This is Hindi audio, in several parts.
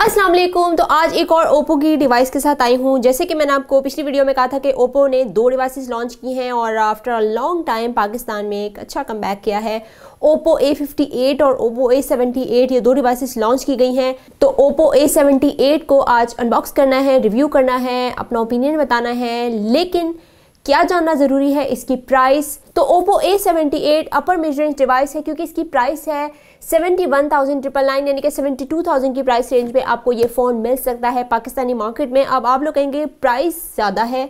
असलम तो आज एक और ओप्पो की डिवाइस के साथ आई हूँ जैसे कि मैंने आपको पिछली वीडियो में कहा था कि ओप्पो ने दो डिवाइसेस लॉन्च की हैं और after a long time Pakistan में एक अच्छा कम किया है ओप्पो A58 और ओप्पो A78 ये दो डिवाइसेस लॉन्च की गई हैं तो ओप्पो A78 को आज अनबॉक्स करना है रिव्यू करना है अपना ओपिनियन बताना है लेकिन क्या जानना ज़रूरी है इसकी प्राइस तो ओप्पो A78 अपर मेजरेंस डिवाइस है क्योंकि इसकी प्राइस है seventy one thousand triple nine यानी कि सेवेंटी टू थाउजेंड की प्राइस रेंज में आपको ये फ़ोन मिल सकता है पाकिस्तानी मार्केट में अब आप लोग कहेंगे प्राइस ज़्यादा है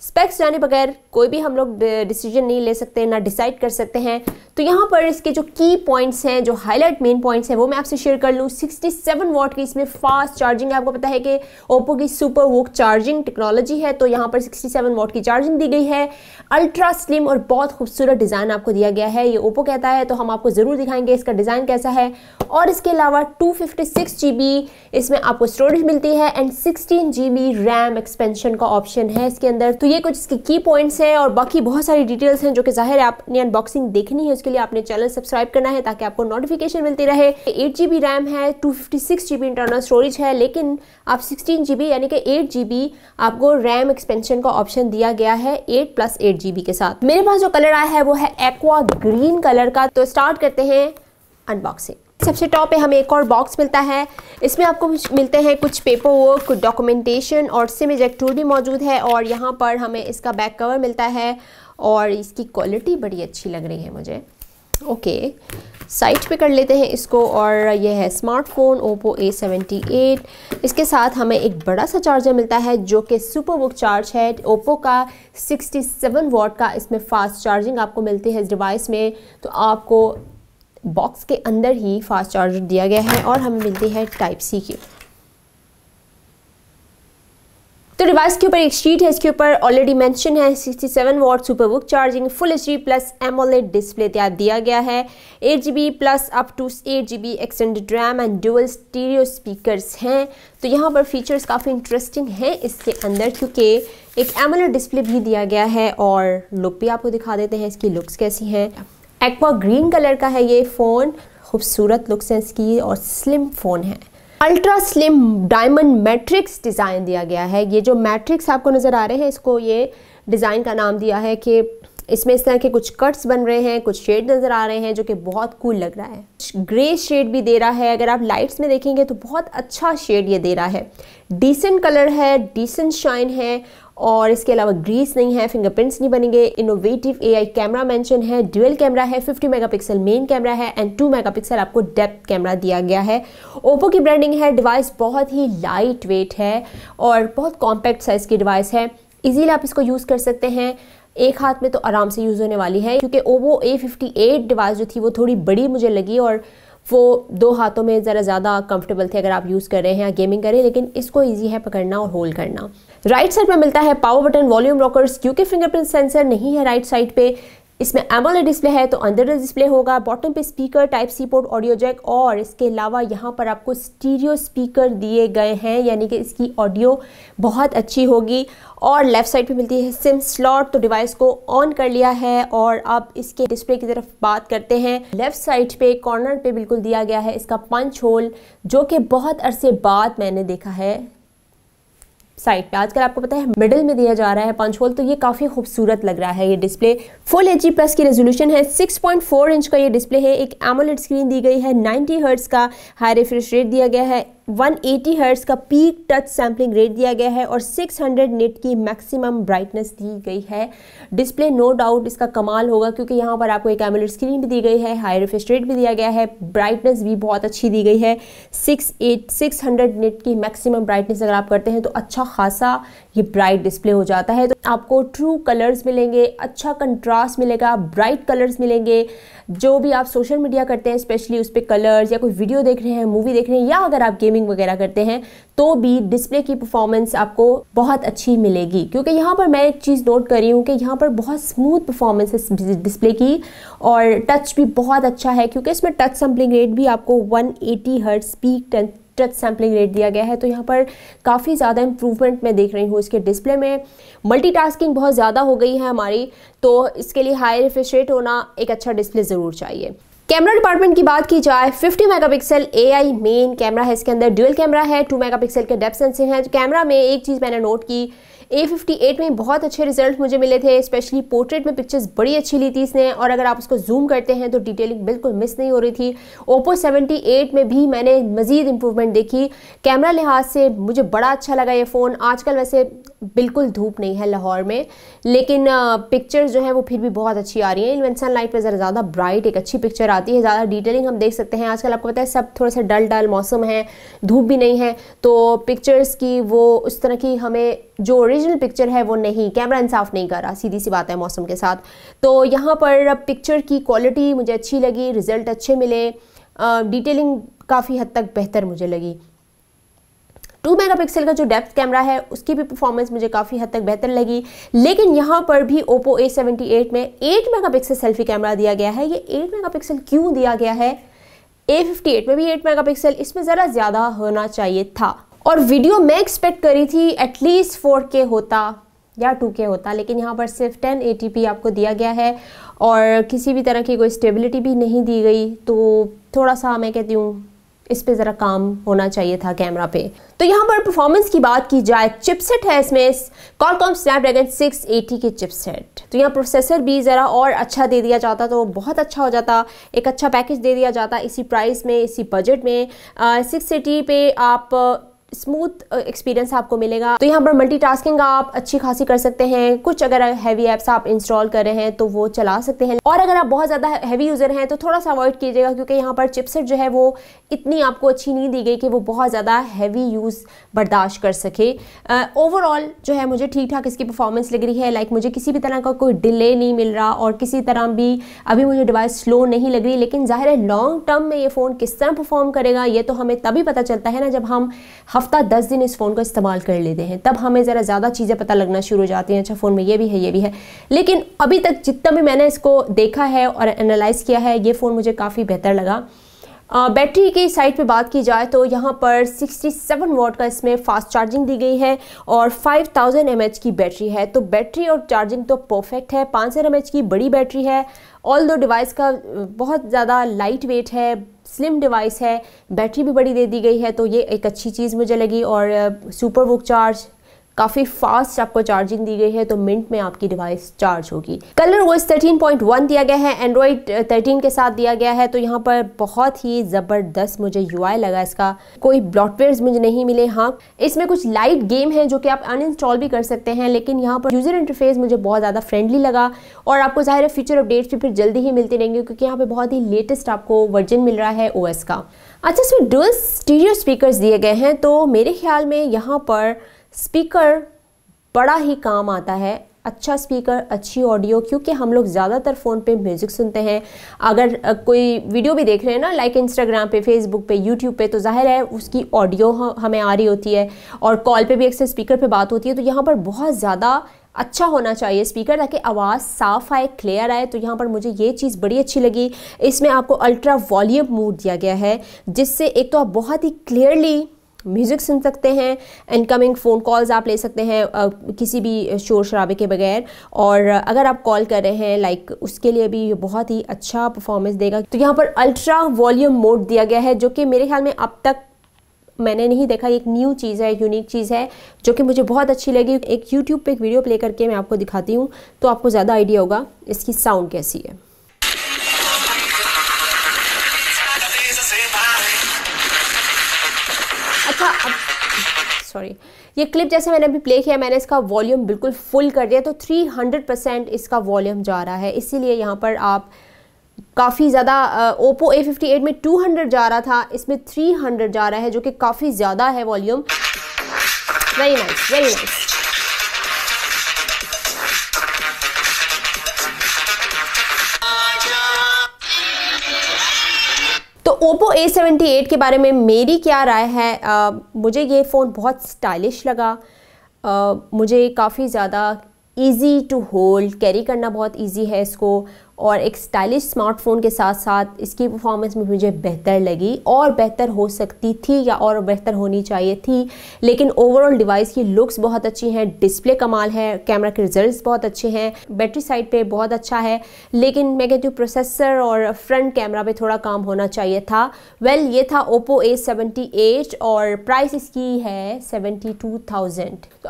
स्पेक्स जाने बगैर कोई भी हम लोग डिसीजन नहीं ले सकते ना डिसाइड कर सकते हैं तो यहाँ पर इसके जो की पॉइंट्स हैं जो हाईलाइट मेन पॉइंट्स हैं वो मैं आपसे शेयर कर लूँ 67 वॉट की इसमें फास्ट चार्जिंग है आपको पता है कि ओप्पो की सुपर वोक चार्जिंग टेक्नोलॉजी है तो यहाँ पर 67 वॉट की चार्जिंग दी गई है अल्ट्रा स्लिम और बहुत खूबसूरत डिज़ाइन आपको दिया गया है ये ओप्पो कहता है तो हम आपको ज़रूर दिखाएंगे इसका डिज़ाइन कैसा है और इसके अलावा टू फिफ्टी इसमें आपको स्टोरेज मिलती है and sixteen G RAM expansion का ऑप्शन है इसके अंदर तो ये कुछ इसके की पॉइंट्स हैं और बाकी बहुत सारी डिटेल्स हैं जो कि जाहिर है आपने अनबॉक्सिंग देखनी है उसके लिए आपने चैनल सब्सक्राइब करना है ताकि आपको नोटिफिकेशन मिलती रहे एट जी रैम है टू फिफ्टी इंटरनल स्टोरेज है लेकिन आप सिक्सटीन जी यानी कि एट जी आपको रैम एक्सपेंशन का ऑप्शन दिया गया है एट प्लस एट जी के साथ मेरे पास जो कलर आया है वो है एक्वा ग्रीन कलर का तो स्टार्ट करते हैं अनबॉक्सिंग सबसे टॉप पे हमें एक और बॉक्स मिलता है इसमें आपको मिलते हैं कुछ पेपर वर्क डॉक्यूमेंटेशन और सिम टूल भी मौजूद है और यहाँ पर हमें इसका बैक कवर मिलता है और इसकी क्वालिटी बड़ी अच्छी लग रही है मुझे ओके साइट पे कर लेते हैं इसको और यह है smartphone Oppo A seventy eight इसके साथ हमें एक बड़ा सा चार्जर मिलता है जो कि सुपर बुक चार्ज है ओप्पो का 67 वॉट का इसमें फास्ट चार्जिंग आपको मिलती है इस डिवाइस में तो आपको बॉक्स के अंदर ही फास्ट चार्जर दिया गया है और हमें मिलती है टाइप सी की तो डिवाइस के ऊपर एक शीट है इसके ऊपर ऑलरेडी मेंशन है 67 seven watt SuperVOOC charging full H D plus AMOLED display तैयार दिया गया है 8 G B plus up to 8 G B extended RAM and dual stereo speakers हैं तो यहाँ पर फीचर्स काफ़ी इंटरेस्टिंग हैं इसके अंदर क्योंकि एक एमोलेट डिस्प्ले भी दिया गया है और लुक भी आपको दिखा देते हैं इसकी लुक्स कैसी हैं एक्वा ग्रीन कलर का है ये फ़ोन खूबसूरत लुक सेंस इसकी और स्लिम फ़ोन है ultra slim diamond matrix design दिया गया है ये जो मैट्रिक्स आपको नज़र आ रहे हैं इसको ये डिज़ाइन का नाम दिया है कि इसमें इस तरह के कुछ कट्स बन रहे हैं कुछ शेड नज़र आ रहे हैं जो कि बहुत कूल लग रहा है ग्रे शेड भी दे रहा है अगर आप लाइट्स में देखेंगे तो बहुत अच्छा शेड ये दे रहा है डिसेंट कलर है डिसेंट शाइन है और इसके अलावा ग्रीस नहीं है फिंगरप्रिंट्स नहीं बनेंगे इनोवेटिव एआई कैमरा मेंशन है डुअल कैमरा है 50 मेगापिक्सल मेन कैमरा है एंड 2 मेगापिक्सल आपको डेप्थ कैमरा दिया गया है ओप्पो की ब्रांडिंग है डिवाइस बहुत ही लाइट वेट है और बहुत कॉम्पैक्ट साइज़ की डिवाइस है ईजीली आप इसको यूज़ कर सकते हैं एक हाथ में तो आराम से यूज़ होने वाली है क्योंकि Oppo A fifty eight device जो थी वो थोड़ी बड़ी मुझे लगी और वो दो हाथों में ज़रा ज़्यादा कंफर्टेबल थे अगर आप यूज़ कर रहे हैं या गेमिंग करें लेकिन इसको ईजी है पकड़ना और होल्ड करना राइट साइड में मिलता है पावर बटन वॉल्यूम रॉकर्स क्योंकि फिंगरप्रिंट सेंसर नहीं है राइट साइड पे इसमें एमोलेड डिस्प्ले है तो अंदर डिस्प्ले होगा बॉटम पे speaker type C port audio jack और इसके अलावा यहाँ पर आपको स्टीरियो स्पीकर दिए गए हैं यानी कि इसकी ऑडियो बहुत अच्छी होगी और लेफ़्ट साइड पे मिलती है सिम स्लॉट तो डिवाइस को ऑन कर लिया है और अब इसके डिस्प्ले की तरफ बात करते हैं लेफ़्ट साइड पे कॉर्नर पे बिल्कुल दिया गया है इसका पंच होल जो कि बहुत अरसे बाद मैंने देखा है साइड पे आजकल आपको पता है मिडिल में दिया जा रहा है पंच होल तो ये काफ़ी खूबसूरत लग रहा है ये डिस्प्ले फुल एच प्लस की रेजोल्यूशन है 6.4 इंच का ये डिस्प्ले है एक एमोलेट स्क्रीन दी गई है 90 हर्ट्स का हाई रिफ्रेश रेट दिया गया है 180 एटी का पीक टच सैम्पलिंग रेट दिया गया है और 600 निट की मैक्सिमम ब्राइटनेस दी गई है डिस्प्ले नो डाउट इसका कमाल होगा क्योंकि यहाँ पर आपको एक एमुलेट स्क्रीन भी दी गई है हाई रिफ्रेश रेट भी दिया गया है ब्राइटनेस भी बहुत अच्छी दी गई है six eight six hundred nit की मैक्सिमम ब्राइटनेस अगर आप करते हैं तो अच्छा खासा ये ब्राइट डिस्प्ले हो जाता है तो आपको ट्रू कलर्स मिलेंगे अच्छा कंट्रास्ट मिलेगा ब्राइट कलर्स मिलेंगे जो भी आप सोशल मीडिया करते हैं स्पेशली उस पर कलर्स या कोई वीडियो देख रहे हैं मूवी देख रहे हैं या अगर आप गेमिंग वगैरह करते हैं तो भी डिस्प्ले की परफॉर्मेंस आपको बहुत अच्छी मिलेगी क्योंकि यहाँ पर मैं एक चीज़ नोट कर रही हूँ कि यहाँ पर बहुत स्मूथ परफॉर्मेंस है डिस्प्ले की और टच भी बहुत अच्छा है क्योंकि इसमें टच सम्पलिंग रेट भी आपको 180 eighty speak peak touch sampling rate दिया गया है तो यहाँ पर काफ़ी ज़्यादा इम्प्रूवमेंट मैं देख रही हूँ इसके डिस्प्ले में मल्टीटास्किंग बहुत ज़्यादा हो गई है हमारी तो इसके लिए हाई रिफ्रेश रेट होना एक अच्छा डिस्प्ले ज़रूर चाहिए कैमरा डिपार्टमेंट की बात की जाए 50 मेगापिक्सल एआई मेन कैमरा है इसके अंदर ड्यूअल कैमरा है 2 मेगापिक्सल के डेप्थ सेंसर है कैमरा में एक चीज़ मैंने नोट की ए फिफ्टी में बहुत अच्छे रिजल्ट मुझे मिले थे स्पेशली पोर्ट्रेट में पिक्चर्स बड़ी अच्छी ली थी इसने और अगर आप उसको जूम करते हैं तो डिटेलिंग बिल्कुल मिस नहीं हो रही थी ओप्पो सेवेंटी में भी मैंने मज़ीद इम्प्रूवमेंट देखी कैमरा लिहाज से मुझे बड़ा अच्छा लगा ये फ़ोन आजकल वैसे बिल्कुल धूप नहीं है लाहौर में लेकिन पिक्चर्स जो है वो फिर भी बहुत अच्छी आ रही हैं इवन सन लाइट पर ज़रा ज़्यादा ब्राइट एक अच्छी पिक्चर आती है ज़्यादा डिटेलिंग हम देख सकते हैं आजकल आपको पता है सब थोड़ा सा डल डल मौसम है धूप भी नहीं है तो पिक्चर्स की वो उस तरह की हमें जो ओरिजिनल पिक्चर है वो नहीं कैमरा इंसाफ नहीं कर रहा सीधी सी बात है मौसम के साथ तो यहाँ पर पिक्चर की क्वालिटी मुझे अच्छी लगी रिज़ल्ट अच्छे मिले डिटेलिंग काफ़ी हद तक बेहतर मुझे लगी टू मेगापिक्सल का जो डेप्थ कैमरा है उसकी भी परफॉर्मेंस मुझे काफ़ी हद तक बेहतर लगी लेकिन यहाँ पर भी ओप्पो ए में एट मेगापिक्सल सेल्फी कैमरा दिया गया है ये एट मेगापिक्सल क्यों दिया गया है ए में भी 8 मेगापिक्सल इसमें ज़रा ज़्यादा होना चाहिए था और वीडियो मैं एक्सपेक्ट करी थी एटलीस्ट के होता या के होता लेकिन यहाँ पर सिर्फ 1080p आपको दिया गया है और किसी भी तरह की कोई स्टेबिलिटी भी नहीं दी गई तो थोड़ा सा मैं कहती हूँ इस पर ज़रा काम होना चाहिए था कैमरा पे तो यहाँ पर परफॉर्मेंस की बात की जाए चिपसेट है इसमें कॉलकॉम स्नैपड्रैगन 680 के चिपसेट तो यहाँ प्रोसेसर भी ज़रा और अच्छा दे दिया जाता तो बहुत अच्छा हो जाता एक अच्छा पैकेज दे दिया जाता इसी प्राइस में इसी बजट में सिक्स एटी पे आप स्मूथ एक्सपीरियंस uh, आपको मिलेगा तो यहाँ पर मल्टीटास्किंग आप अच्छी खासी कर सकते हैं कुछ अगर हैवी ऐप्स आप इंस्टॉल कर रहे हैं तो वो चला सकते हैं और अगर आप बहुत ज़्यादा हैवी यूज़र हैं तो थोड़ा सा अवॉइड कीजिएगा क्योंकि यहाँ पर चिपसेट जो है वो इतनी आपको अच्छी नहीं दी गई कि वो बहुत ज़्यादा हैवी यूज़ बर्दाश्त कर सके ओवरऑल uh, जो है मुझे ठीक ठाक इसकी परफॉर्मेंस लग रही है लाइक like, मुझे किसी भी तरह का कोई डिले नहीं मिल रहा और किसी तरह भी अभी मुझे डिवाइस स्लो नहीं लग रही लेकिन ज़ाहिर है लॉन्ग टर्म में ये फ़ोन किस तरह परफॉर्म करेगा ये तो हमें तभी पता चलता है ना जब हम हफ्ता दस दिन इस फ़ोन का इस्तेमाल कर लेते हैं तब हमें ज़रा ज़्यादा चीज़ें पता लगना शुरू हो जाती हैं अच्छा फ़ोन में ये भी है ये भी है लेकिन अभी तक जितना भी मैंने इसको देखा है और एनालाइज़ किया है ये फ़ोन मुझे काफ़ी बेहतर लगा बैटरी की साइड पे बात की जाए तो यहाँ पर 67 वॉट का इसमें फास्ट चार्जिंग दी गई है और 5000 थाउजेंड की बैटरी है तो बैटरी और चार्जिंग तो परफेक्ट है पाँच सौ की बड़ी बैटरी है ऑल दो डिवाइस का बहुत ज़्यादा लाइट वेट है स्लिम डिवाइस है बैटरी भी बड़ी दे दी गई है तो ये एक अच्छी चीज़ मुझे लगी और सुपर वुक चार्ज काफ़ी फास्ट आपको चार्जिंग दी गई है तो मिनट में आपकी डिवाइस चार्ज होगी कलर पॉइंट 13.1 दिया गया है एंड्रॉयड 13 के साथ दिया गया है तो यहाँ पर बहुत ही ज़बरदस्त मुझे यू लगा इसका कोई ब्लॉटवेयर मुझे नहीं मिले हाँ इसमें कुछ लाइट गेम है जो कि आप अनइंस्टॉल भी कर सकते हैं लेकिन यहाँ पर यूज़र इंटरफेस मुझे बहुत ज़्यादा फ्रेंडली लगा और आपको ज़ाहिर है फ्यूचर अपडेट्स भी फिर जल्दी ही मिलती रहेंगे क्योंकि यहाँ पर बहुत ही लेटेस्ट आपको वर्जन मिल रहा है ओ का अच्छा इसमें डुअल स्टीरियो स्पीकर दिए गए हैं तो मेरे ख्याल में यहाँ पर स्पीकर बड़ा ही काम आता है अच्छा स्पीकर अच्छी ऑडियो क्योंकि हम लोग ज़्यादातर फ़ोन पे म्यूज़िक सुनते हैं अगर कोई वीडियो भी देख रहे हैं ना लाइक इंस्टाग्राम पे फेसबुक पे यूट्यूब पे तो जाहिर है उसकी ऑडियो हमें आ रही होती है और कॉल पे भी अक्सर स्पीकर पे बात होती है तो यहाँ पर बहुत ज़्यादा अच्छा होना चाहिए स्पीकर ताकि आवाज़ साफ आए क्लियर आए तो यहाँ पर मुझे ये चीज़ बड़ी अच्छी लगी इसमें आपको अल्ट्रा वॉल्यूम मूड दिया गया है जिससे एक तो आप बहुत ही क्लियरली म्यूज़िक सुन सकते हैं इनकमिंग फ़ोन कॉल्स आप ले सकते हैं आ, किसी भी शोर शराबे के बगैर और अगर आप कॉल कर रहे हैं लाइक उसके लिए भी ये बहुत ही अच्छा परफॉर्मेंस देगा तो यहाँ पर अल्ट्रा वॉल्यूम मोड दिया गया है जो कि मेरे ख्याल में अब तक मैंने नहीं देखा एक न्यू चीज़ है यूनिक चीज़ है जो कि मुझे बहुत अच्छी लगी एक यूट्यूब पर एक वीडियो प्ले करके मैं आपको दिखाती हूँ तो आपको ज़्यादा आइडिया होगा इसकी साउंड कैसी है सॉरी ये क्लिप जैसे मैंने अभी प्ले किया मैंने इसका वॉल्यूम बिल्कुल फुल कर दिया तो 300 परसेंट इसका वॉल्यूम जा रहा है इसीलिए यहाँ पर आप काफ़ी ज़्यादा ओप्पो ए फिफ्टी एट में 200 जा रहा था इसमें 300 जा रहा है जो कि काफ़ी ज़्यादा है volume very nice very nice Oppo eight के बारे में मेरी क्या राय है आ, मुझे ये फ़ोन बहुत स्टाइलिश लगा आ, मुझे काफ़ी ज़्यादा इजी टू होल्ड कैरी करना बहुत इजी है इसको और एक स्टाइलिश स्मार्टफ़ोन के साथ साथ इसकी परफॉर्मेंस भी मुझे बेहतर लगी और बेहतर हो सकती थी या और बेहतर होनी चाहिए थी लेकिन ओवरऑल डिवाइस की लुक्स बहुत अच्छी हैं डिस्प्ले कमाल है कैमरा के रिजल्ट्स बहुत अच्छे हैं बैटरी साइड पे बहुत अच्छा है लेकिन मैं कहती हूँ प्रोसेसर और फ्रंट कैमरा पर थोड़ा काम होना चाहिए था वेल well, ये था ओप्पो ए और प्राइस इसकी है सेवेंटी तो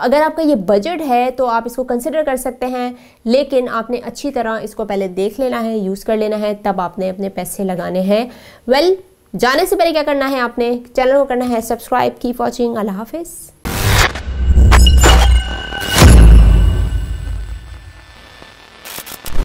अगर आपका ये बजट है तो आप इसको कंसिडर कर सकते हैं लेकिन आपने अच्छी तरह इसको पहले देख देख लेना है यूज़ कर लेना है तब आपने अपने पैसे लगाने हैं वेल well, जाने से पहले क्या करना है आपने चैनल को करना है सब्सक्राइब कीप वॉचिंग अल्लाह हाफिज़